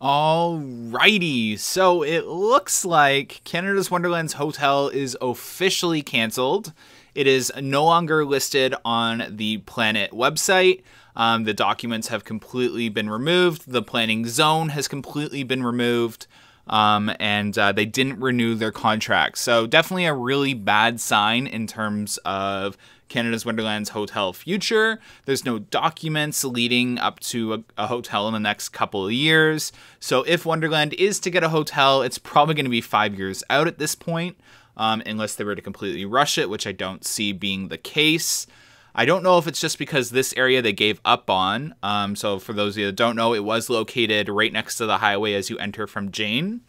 Alrighty, so it looks like Canada's Wonderland's hotel is officially canceled. It is no longer listed on the Planet website. Um, the documents have completely been removed. The planning zone has completely been removed um, and uh, they didn't renew their contract. So definitely a really bad sign in terms of Canada's Wonderland's hotel future. There's no documents leading up to a, a hotel in the next couple of years. So if Wonderland is to get a hotel, it's probably going to be five years out at this point, um, unless they were to completely rush it, which I don't see being the case. I don't know if it's just because this area they gave up on. Um, so, for those of you that don't know, it was located right next to the highway as you enter from Jane.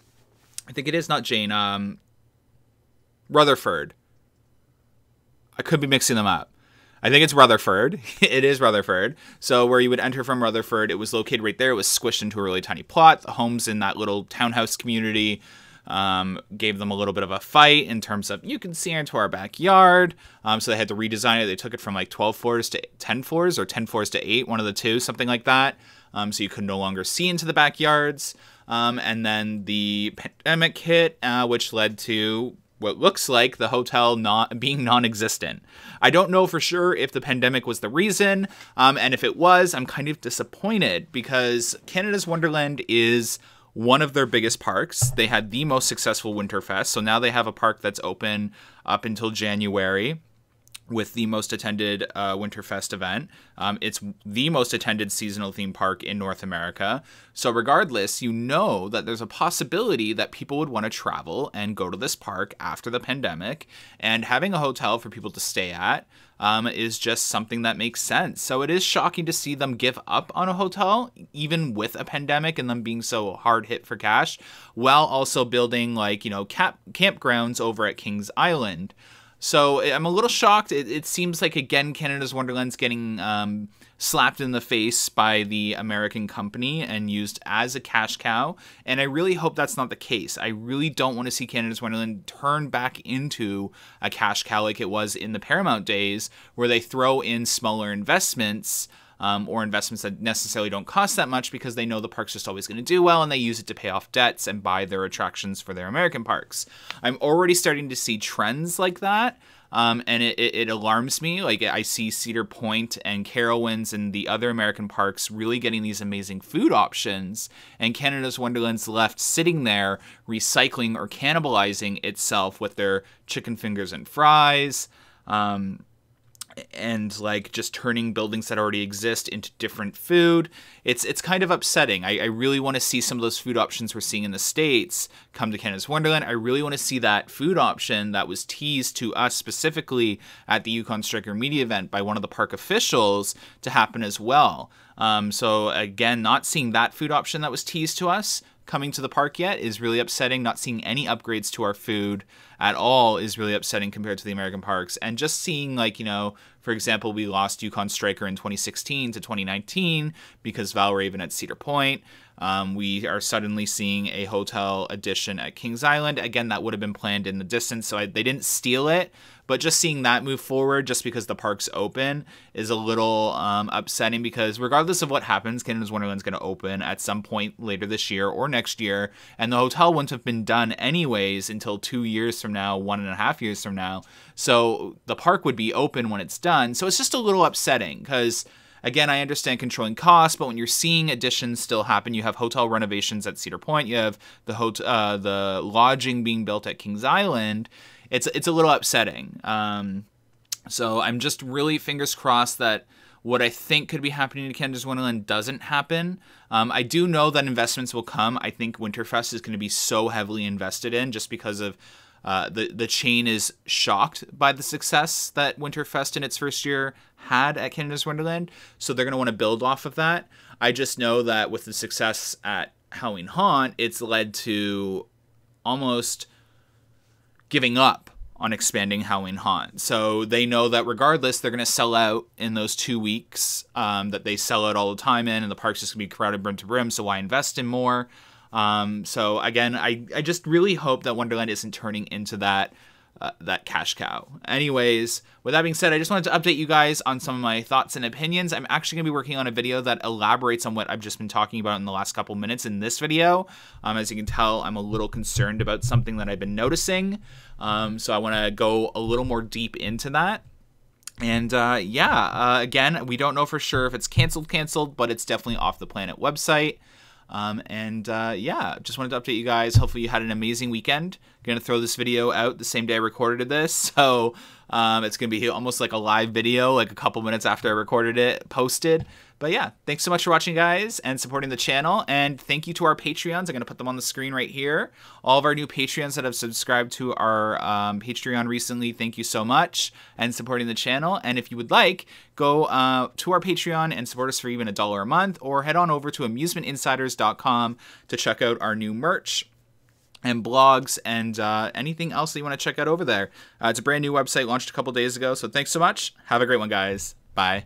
I think it is not Jane. Um, Rutherford. I could be mixing them up. I think it's Rutherford. it is Rutherford. So where you would enter from Rutherford, it was located right there. It was squished into a really tiny plot. The homes in that little townhouse community um, gave them a little bit of a fight in terms of you can see into our backyard. Um, so they had to redesign it. They took it from like 12 floors to 10 floors or 10 floors to 8, one of the two, something like that um, so you could no longer see into the backyards. Um, and then the pandemic hit, uh, which led to what looks like the hotel not being non-existent. I don't know for sure if the pandemic was the reason, um, and if it was, I'm kind of disappointed because Canada's Wonderland is one of their biggest parks. They had the most successful Winterfest, so now they have a park that's open up until January with the most attended uh, Winterfest event. Um, it's the most attended seasonal theme park in North America. So, regardless, you know that there's a possibility that people would want to travel and go to this park after the pandemic. And having a hotel for people to stay at um, is just something that makes sense. So, it is shocking to see them give up on a hotel, even with a pandemic and them being so hard hit for cash, while also building, like, you know, cap- campgrounds over at Kings Island. So I'm a little shocked. It, it seems like, again, Canada's Wonderland's getting um, slapped in the face by the American company and used as a cash cow. And I really hope that's not the case. I really don't want to see Canada's Wonderland turn back into a cash cow like it was in the Paramount days, where they throw in smaller investments um, or investments that necessarily don't cost that much because they know the park's just always going to do well and they use it to pay off debts and buy their attractions for their American parks. I'm already starting to see trends like that. Um, and it, it, it, alarms me. Like I see Cedar Point and Carowinds and the other American parks really getting these amazing food options, and Canada's Wonderland's left sitting there recycling or cannibalizing itself with their chicken fingers and fries. Um, and like just turning buildings that already exist into different food. It's it's kind of upsetting. I, I really want to see some of those food options we're seeing in the States come to Canada's Wonderland. I really want to see that food option that was teased to us specifically at the Yukon Striker media event by one of the park officials to happen as well. Um, so again, not seeing that food option that was teased to us coming to the park yet is really upsetting. Not seeing any upgrades to our food at all is really upsetting compared to the American parks. And just seeing like, you know, for example, we lost Yukon Striker in 2016 to 2019 because Raven at Cedar Point. Um, we are suddenly seeing a hotel addition at Kings Island. Again, that would have been planned in the distance, so I, they didn't steal it, but just seeing that move forward, just because the park's open, is a little um, upsetting because regardless of what happens, Canada's Wonderland's going to open at some point later this year or next year. And the hotel wouldn't have been done anyways until two years from now, one and a half years from now. So the park would be open when it's done. So it's just a little upsetting because. Again, I understand controlling costs, but when you're seeing additions still happen, you have hotel renovations at Cedar Point, you have the hotel, uh, the lodging being built at Kings Island it's it's a little upsetting. Um, so I'm just really fingers crossed that what I think could be happening to Canada's Wonderland doesn't happen. Um, I do know that investments will come. I think Winterfest is going to be so heavily invested in just because of uh, the the chain is shocked by the success that Winterfest in its first year had at Canada's Wonderland, so they're going to want to build off of that. I just know that with the success at Halloween Haunt, it's led to almost giving up on expanding Howling Haunt. So they know that regardless, they're going to sell out in those two weeks um, that they sell out all the time in, and the park's just going to be crowded brim to brim. So why invest in more? Um, so again, I, I just really hope that Wonderland isn't turning into that uh, that cash cow. Anyways, with that being said, I just wanted to update you guys on some of my thoughts and opinions. I'm actually going to be working on a video that elaborates on what I've just been talking about in the last couple minutes in this video. Um, as you can tell, I'm a little concerned about something that I've been noticing. Um, so I want to go a little more deep into that. And uh, yeah, uh, again, we don't know for sure if it's canceled, canceled, but it's definitely off the planet website. Um, and uh, yeah, just wanted to update you guys. Hopefully, you had an amazing weekend. gonna throw this video out the same day I recorded this, so um, it's going to be almost like a live video, like a couple minutes after I recorded it, posted. But yeah, thanks so much for watching, guys, and supporting the channel. And thank you to our Patreons. I'm going to put them on the screen right here. All of our new Patreons that have subscribed to our um, Patreon recently, thank you so much and supporting the channel. And if you would like, go uh, to our Patreon and support us for even a dollar a month, or head on over to amusementinsiders.com to check out our new merch and blogs and uh, anything else that you want to check out over there. Uh, it's a brand new website launched a couple days ago. So thanks so much. Have a great one, guys. Bye.